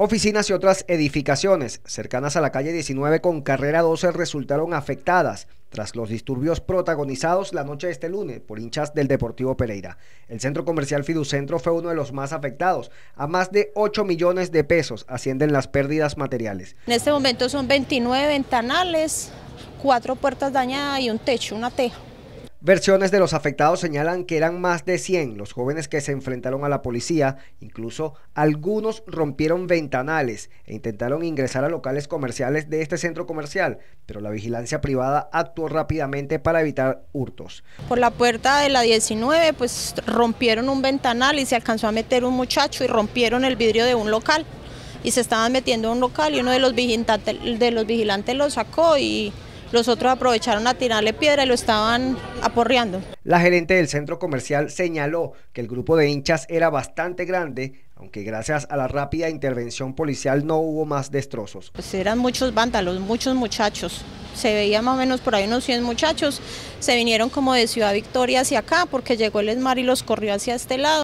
Oficinas y otras edificaciones cercanas a la calle 19 con carrera 12 resultaron afectadas tras los disturbios protagonizados la noche de este lunes por hinchas del Deportivo Pereira. El centro comercial Fiducentro fue uno de los más afectados. A más de 8 millones de pesos ascienden las pérdidas materiales. En este momento son 29 ventanales, cuatro puertas dañadas y un techo, una teja. Versiones de los afectados señalan que eran más de 100 los jóvenes que se enfrentaron a la policía, incluso algunos rompieron ventanales e intentaron ingresar a locales comerciales de este centro comercial, pero la vigilancia privada actuó rápidamente para evitar hurtos. Por la puerta de la 19 pues rompieron un ventanal y se alcanzó a meter un muchacho y rompieron el vidrio de un local y se estaban metiendo a un local y uno de los vigilantes, de los, vigilantes lo sacó y los otros aprovecharon a tirarle piedra y lo estaban aporreando. La gerente del centro comercial señaló que el grupo de hinchas era bastante grande, aunque gracias a la rápida intervención policial no hubo más destrozos. Pues eran muchos vándalos, muchos muchachos, se veía más o menos por ahí unos 100 muchachos, se vinieron como de Ciudad Victoria hacia acá porque llegó el ESMAR y los corrió hacia este lado.